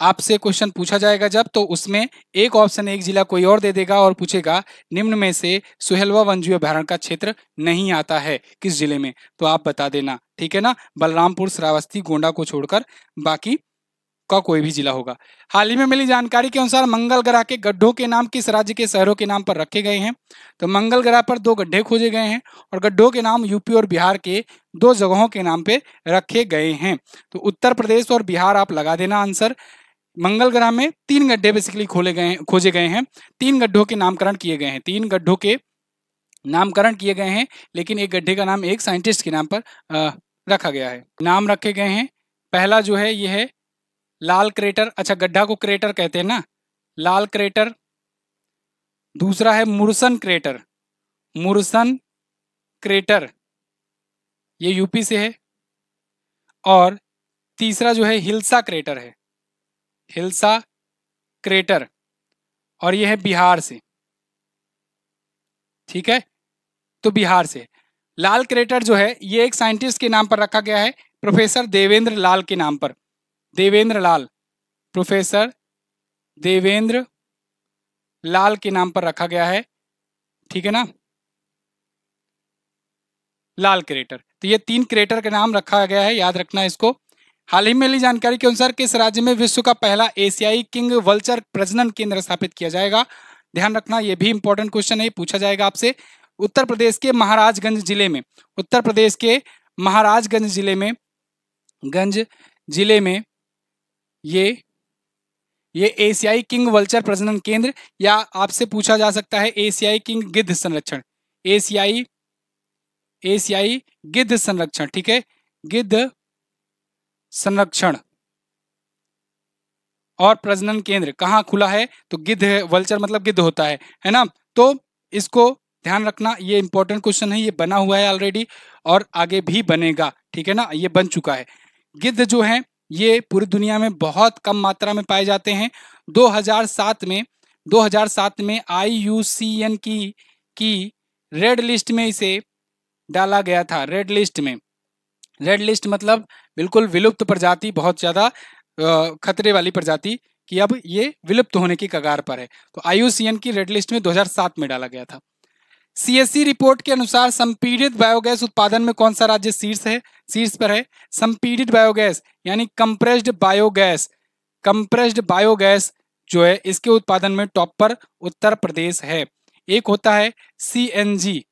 आपसे क्वेश्चन पूछा जाएगा जब तो उसमें एक ऑप्शन एक जिला कोई और दे देगा और पूछेगा निम्न में से सुहेलवा वनजीव अभ्यारण का क्षेत्र नहीं आता है किस जिले में तो आप बता देना ठीक है ना बलरामपुर श्रावस्ती गोंडा को छोड़कर बाकी का कोई भी जिला होगा हाल ही में मिली जानकारी के अनुसार मंगल ग्रह के गड्ढों के नाम किस राज्य के शहरों के नाम पर रखे गए हैं तो मंगल ग्रह पर दो गड्ढे खोजे गए हैं और गड्ढों के नाम यूपी और बिहार के दो जगहों के नाम पे रखे गए हैं तो उत्तर प्रदेश और बिहार आप लगा देना आंसर मंगल ग्रह में तीन गड्ढे बेसिकली खोले गए खोजे गए हैं तीन गड्ढों के नामकरण किए गए हैं तीन गड्ढों के नामकरण किए गए हैं लेकिन एक गड्ढे का नाम एक साइंटिस्ट के नाम पर आ, रखा गया है नाम रखे गए हैं पहला जो है ये है लाल क्रेटर अच्छा गड्ढा को क्रेटर कहते हैं ना लाल क्रेटर दूसरा है मुरसन क्रेटर मुरसन क्रेटर ये यूपी से है और तीसरा जो है हिलसा क्रेटर है हिलसा क्रेटर और ये है बिहार से ठीक है तो बिहार से लाल क्रेटर जो है ये एक साइंटिस्ट के नाम पर रखा गया है प्रोफेसर देवेंद्र लाल के नाम पर देवेंद्र लाल प्रोफेसर देवेंद्र लाल के नाम पर रखा गया है ठीक है ना लाल क्रेटर तो ये तीन क्रेटर का नाम रखा गया है याद रखना इसको हाल ही में मिली जानकारी के अनुसार किस राज्य में विश्व का पहला एशियाई किंग वल्चर प्रजनन केंद्र स्थापित किया जाएगा ध्यान रखना यह भी इंपॉर्टेंट क्वेश्चन है पूछा जाएगा आपसे उत्तर प्रदेश के महाराजगंज जिले में उत्तर प्रदेश के महाराजगंज जिले में गंज जिले में ये ये एशियाई किंग वल्चर प्रजनन केंद्र या आपसे पूछा जा सकता है एशियाई किंग गिद्ध संरक्षण एशियाई एशियाई गिद्ध संरक्षण ठीक है गिद्ध संरक्षण और प्रजनन केंद्र कहाँ खुला है तो गिद्ध है वल्चर मतलब गिद्ध होता है है ना तो इसको ध्यान रखना ये इंपॉर्टेंट क्वेश्चन है ये बना हुआ है ऑलरेडी और आगे भी बनेगा ठीक है ना ये बन चुका है गिद्ध जो है ये पूरी दुनिया में बहुत कम मात्रा में पाए जाते हैं 2007 में 2007 में आई की की रेड लिस्ट में इसे डाला गया था रेड लिस्ट में रेड लिस्ट मतलब बिल्कुल विलुप्त प्रजाति बहुत ज़्यादा खतरे वाली प्रजाति कि अब ये विलुप्त होने की कगार पर है तो आई की रेड लिस्ट में 2007 में डाला गया था सीएससी रिपोर्ट e के अनुसार संपीड़ित बायोगैस उत्पादन में कौन सा राज्य शीर्ष है शीर्ष पर है संपीड़ित बायोगैस यानी कंप्रेस्ड बायोगैस कंप्रेस्ड बायोगैस जो है इसके उत्पादन में टॉप पर उत्तर प्रदेश है एक होता है सीएनजी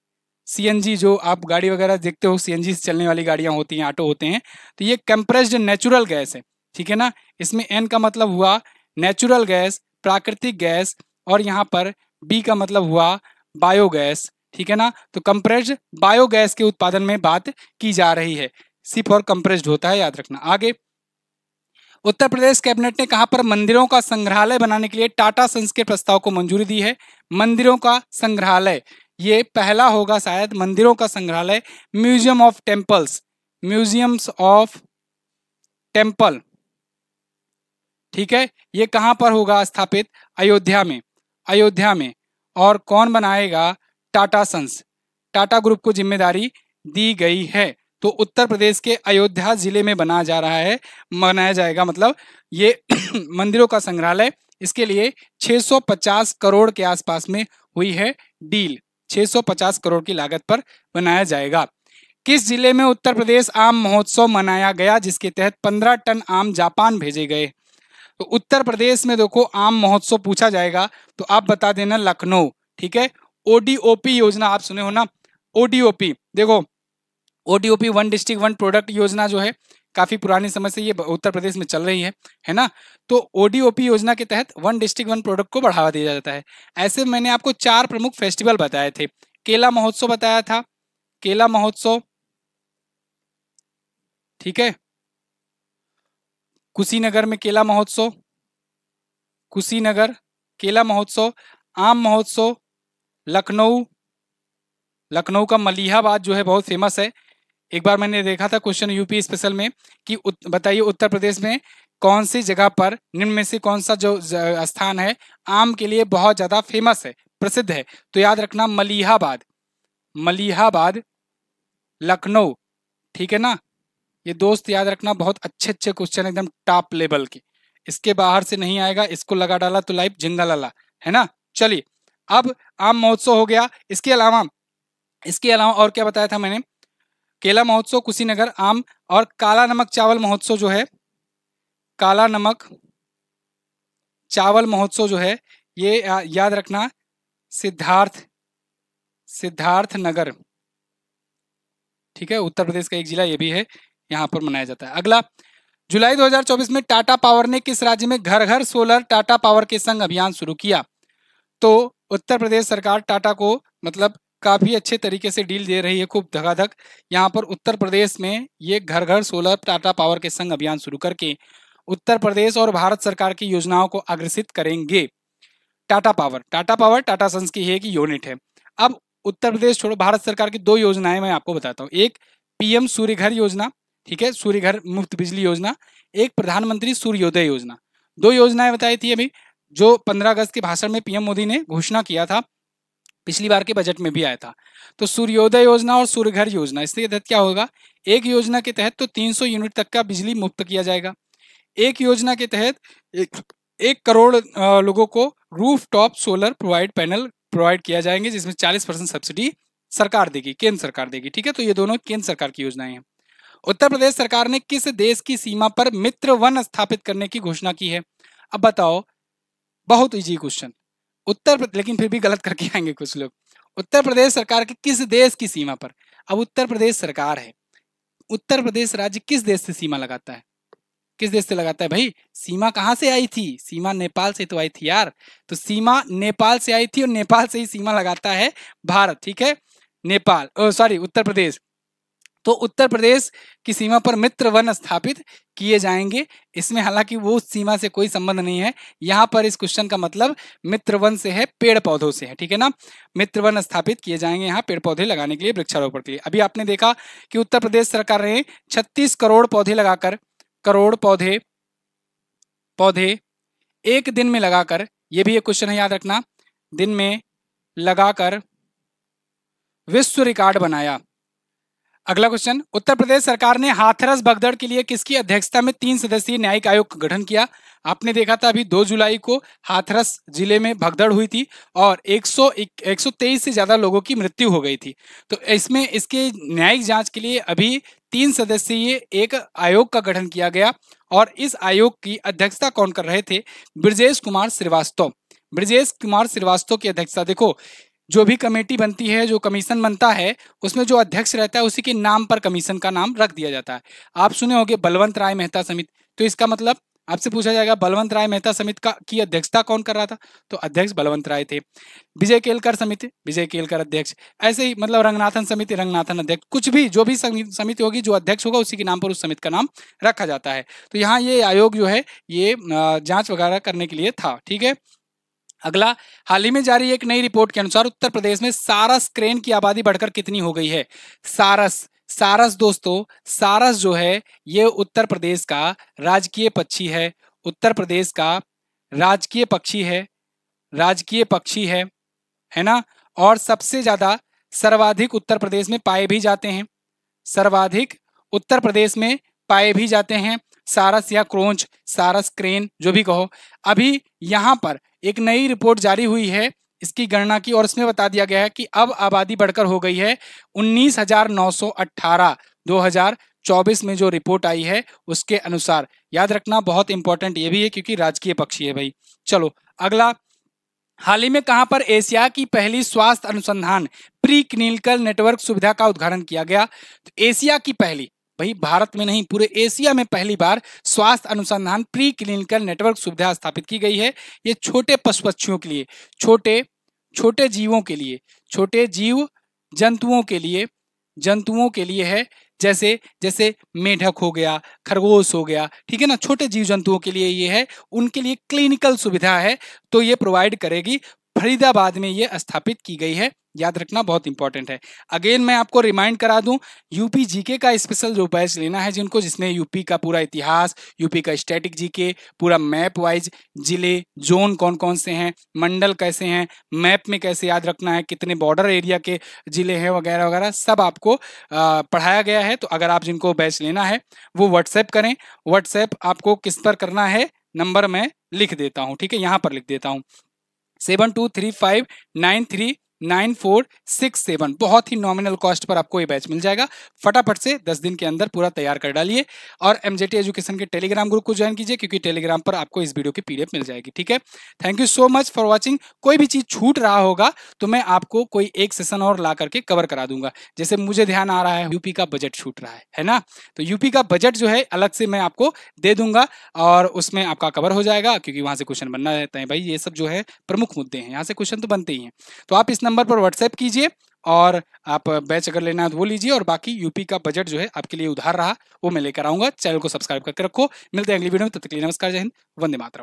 सीएनजी जो आप गाड़ी वगैरह देखते हो सीएनजी से चलने वाली गाड़ियां होती हैं ऑटो होते हैं तो ये कंप्रेस्ड नेचुरल गैस है ठीक है ना इसमें एन का मतलब हुआ नेचुरल गैस प्राकृतिक गैस और यहाँ पर बी का मतलब हुआ बायोगैस ठीक है ना तो कंप्रेस्ड बायोगैस के उत्पादन में बात की जा रही है सिप और कंप्रेस्ड होता है याद रखना आगे उत्तर प्रदेश कैबिनेट ने कहा पर मंदिरों का संग्रहालय बनाने के लिए टाटा सन्स के प्रस्ताव को मंजूरी दी है मंदिरों का संग्रहालय ये पहला होगा शायद मंदिरों का संग्रहालय museum of temples museums of temple ठीक है ये कहां पर होगा स्थापित अयोध्या में अयोध्या में और कौन बनाएगा टाटा सन्स टाटा ग्रुप को जिम्मेदारी दी गई है तो उत्तर प्रदेश के अयोध्या जिले में बनाया जा रहा है मनाया जाएगा मतलब ये मंदिरों का संग्रहालय इसके लिए 650 करोड़ के आसपास में हुई है डील 650 करोड़ की लागत पर बनाया जाएगा किस जिले में उत्तर प्रदेश आम महोत्सव मनाया गया जिसके तहत 15 टन आम जापान भेजे गए तो उत्तर प्रदेश में देखो आम महोत्सव पूछा जाएगा तो आप बता देना लखनऊ ठीक है ओडीओपी योजना आप सुने हो ना ओडीओपी देखो ODOP one district one product योजना जो है काफी पुराने समय से ये उत्तर प्रदेश में चल रही है है ना तो ओडीओपी योजना के तहत वन डिस्ट्रिक्ट वन प्रोडक्ट को बढ़ावा दिया जाता है ऐसे मैंने आपको चार प्रमुख फेस्टिवल बताए थे केला महोत्सव बताया था केला महोत्सव ठीक है कुशीनगर में केला महोत्सव कुशीनगर केला महोत्सव आम महोत्सव लखनऊ लखनऊ का मलिहाबाद जो है बहुत फेमस है एक बार मैंने देखा था क्वेश्चन यूपी स्पेशल में कि उत, बताइए उत्तर प्रदेश में कौन सी जगह पर निम्न में से कौन सा जो स्थान है आम के लिए बहुत ज़्यादा फेमस है प्रसिद्ध है तो याद रखना मलिहाबाद मलिहाबाद लखनऊ ठीक है ना ये दोस्त याद रखना बहुत अच्छे अच्छे क्वेश्चन एकदम टॉप लेवल के इसके बाहर से नहीं आएगा इसको लगा डाला तो लाइफ झिंगा लाला है ना चलिए अब आम महोत्सव हो गया इसके अलावा इसके अलावा और क्या बताया था मैंने केला महोत्सव कुशीनगर आम और काला नमक चावल महोत्सव जो है काला नमक चावल महोत्सव जो है ये याद रखना सिद्धार्थ सिद्धार्थ नगर ठीक है उत्तर प्रदेश का एक जिला ये भी है यहाँ पर मनाया जाता है अगला जुलाई 2024 में टाटा पावर ने किस राज्य में घर घर सोलर टाटा पावर के संग अभियान शुरू किया तो उत्तर प्रदेश सरकार टाटा को मतलब काफी अच्छे तरीके से डील दे रही है खूब धगाधक यहाँ पर उत्तर प्रदेश में ये घर घर सोलर टाटा पावर के संग अभियान शुरू करके उत्तर प्रदेश और भारत सरकार की योजनाओं को अग्रसित करेंगे Tata power Tata power Tata sons की एक यूनिट है अब उत्तर प्रदेश छोड़ो भारत सरकार की दो योजनाएं मैं आपको बताता हूँ एक पीएम सूर्य घर योजना ठीक है सूर्य घर मुफ्त बिजली योजना एक प्रधानमंत्री सूर्योदय योजना दो योजनाएं बताई थी अभी जो 15 अगस्त के भाषण में पीएम मोदी ने घोषणा किया था पिछली बार के बजट में भी आया था तो सूर्योदय योजना और सूर्य घर योजना इसके तहत क्या होगा एक योजना के तहत तो 300 यूनिट तक का बिजली मुफ्त किया जाएगा एक योजना के तहत एक, एक करोड़ लोगों को roof top solar provide panel provide किया जाएंगे जिसमें 40 परसेंट सब्सिडी सरकार देगी केंद्र सरकार देगी ठीक है तो ये दोनों केंद्र सरकार की योजनाएं हैं उत्तर प्रदेश सरकार ने किस देश की सीमा पर मित्र वन स्थापित करने की घोषणा की है अब बताओ बहुत इजी क्वेश्चन उत्तर लेकिन फिर भी गलत करके आएंगे कुछ लोग उत्तर प्रदेश सरकार के किस देश की सीमा पर अब उत्तर प्रदेश सरकार है उत्तर प्रदेश राज्य किस देश से सीमा लगाता है किस देश से लगाता है भाई सीमा कहां से आई थी सीमा नेपाल से तो आई थी यार तो सीमा नेपाल से आई थी और नेपाल से ही सीमा लगाता है भारत ठीक है नेपाल सॉरी उत्तर प्रदेश तो उत्तर प्रदेश की सीमा पर मित्र वन स्थापित किए जाएंगे इसमें हालांकि वो सीमा से कोई संबंध नहीं है यहाँ पर इस क्वेश्चन का मतलब मित्र वन से है पेड़ पौधों से है ठीक है ना मित्र वन स्थापित किए जाएंगे यहाँ पेड़ पौधे लगाने के लिए वृक्षारोपण के लिए अभी आपने देखा कि उत्तर प्रदेश सरकार ने छत्तीस करोड़ पौधे लगाकर करोड़ पौधे पौधे एक दिन में लगाकर ये भी एक क्वेश्चन है याद रखना दिन में लगाकर विश्व रिकॉर्ड बनाया अगला क्वेश्चन उत्तर प्रदेश सरकार ने हाथरस भगदड़ के लिए किसकी अध्यक्षता में तीन सदस्यीय न्यायिक आयोग का गठन किया आपने देखा था अभी 2 जुलाई को हाथरस जिले में भगदड़ हुई थी और 100 123 से ज्यादा लोगों की मृत्यु हो गई थी तो इसमें इसके न्यायिक जांच के लिए अभी तीन सदस्यीय एक आयोग का गठन किया गया और इस आयोग की अध्यक्षता कौन कर रहे थे ब्रजेश कुमार श्रीवास्तव ब्रजेश कुमार श्रीवास्तव की अध्यक्षता देखो जो भी कमेटी बनती है जो कमीशन बनता है उसमें जो अध्यक्ष रहता है उसी के नाम पर कमीशन का नाम रख दिया जाता है आप सुने होंगे बलवंत राय मेहता समिति तो इसका मतलब आपसे पूछा जाएगा बलवंत राय मेहता समिति का की अध्यक्षता कौन कर रहा था तो अध्यक्ष बलवंत राय थे विजय केलकर समिति विजय केलकर अध्यक्ष ऐसे ही मतलब रंगनाथन समिति रंगनाथन अध्यक्ष कुछ भी जो भी समिति होगी जो अध्यक्ष होगा उसी के नाम पर उस समिति का नाम रखा जाता है तो यहाँ ये आयोग जो है ये जांच वगैरह करने के लिए था ठीक है अगला हाल ही में जारी एक नई रिपोर्ट के अनुसार उत्तर प्रदेश में सारस क्रेन की आबादी बढ़कर कितनी हो गई है सारस सारस दोस्तों सारस जो है ये उत्तर प्रदेश का राजकीय पक्षी है उत्तर प्रदेश का राजकीय पक्षी है राजकीय पक्षी है है ना और सबसे ज्यादा सर्वाधिक उत्तर प्रदेश में पाए भी जाते हैं सर्वाधिक उत्तर प्रदेश में पाए भी जाते हैं सारस या क्रोंच सारस क्रेन जो भी कहो अभी यहाँ पर एक नई रिपोर्ट जारी हुई है इसकी गणना की और इसमें बता दिया गया है कि अब आबादी बढ़कर हो गई है 19,918 2024 में जो रिपोर्ट आई है उसके अनुसार याद रखना बहुत इंपॉर्टेंट ये भी है क्योंकि राजकीय पक्षी है भाई चलो अगला हाल ही में कहां पर एशिया की पहली स्वास्थ्य अनुसंधान प्री क्लिनिकल नेटवर्क सुविधा का उद्घाटन किया गया तो एशिया की पहली वहीं भारत में नहीं पूरे एशिया में पहली बार स्वास्थ्य अनुसंधान प्री क्लिनिकल नेटवर्क सुविधा स्थापित की गई है ये छोटे पशु पक्षियों के लिए छोटे छोटे जीवों के लिए छोटे जीव जंतुओं के लिए जंतुओं के लिए है जैसे जैसे मेढक हो गया खरगोश हो गया ठीक है ना छोटे जीव जंतुओं के लिए ये है उनके लिए क्लिनिकल सुविधा है तो ये प्रोवाइड करेगी फरीदाबाद में ये स्थापित की गई है याद रखना बहुत इंपॉर्टेंट है अगेन मैं आपको रिमाइंड करा दूं यूपी जीके का स्पेशल जो बैच लेना है जिनको जिसने यूपी का पूरा इतिहास यूपी का स्टैटिक जीके पूरा मैप वाइज जिले जोन कौन कौन से हैं मंडल कैसे हैं मैप में कैसे याद रखना है कितने बॉर्डर एरिया के जिले हैं वगैरह वगैरह सब आपको पढ़ाया गया है तो अगर आप जिनको बैच लेना है वो व्हाट्सएप करें व्हाट्सएप आपको किस पर करना है नंबर मैं लिख देता हूँ ठीक है यहाँ पर लिख देता हूँ seven two three five nine three nine four six seven बहुत ही नॉमिनल कॉस्ट पर आपको ये बैच मिल जाएगा फटाफट से दस दिन के अंदर पूरा तैयार कर डालिए और एम एजुकेशन के टेलीग्राम ग्रुप को ज्वाइन कीजिए क्योंकि टेलीग्राम पर आपको इस वीडियो की पीडीएफ मिल जाएगी ठीक है thank you so much for watching कोई भी चीज़ छूट रहा होगा तो मैं आपको कोई एक सेशन और ला करके कवर करा दूंगा जैसे मुझे ध्यान आ रहा है यूपी का बजट छूट रहा है है ना तो यूपी का बजट जो है अलग से मैं आपको दे दूंगा और उसमें आपका कवर हो जाएगा क्योंकि वहां से क्वेश्चन बनना रहता है भाई ये सब जो है प्रमुख मुद्दे हैं यहाँ से क्वेश्चन तो बनते ही हैं तो आप इस नंबर नंबर पर व्हाट्सएप कीजिए और आप बैच अगर लेना है तो वो लीजिए और बाकी यूपी का बजट जो है आपके लिए उधार रहा वो मैं लेकर आऊंगा चैनल को सब्सक्राइब करके रखो मिलते हैं अगली वीडियो में तब तक के लिए नमस्कार जय हिंद वंदे मातरम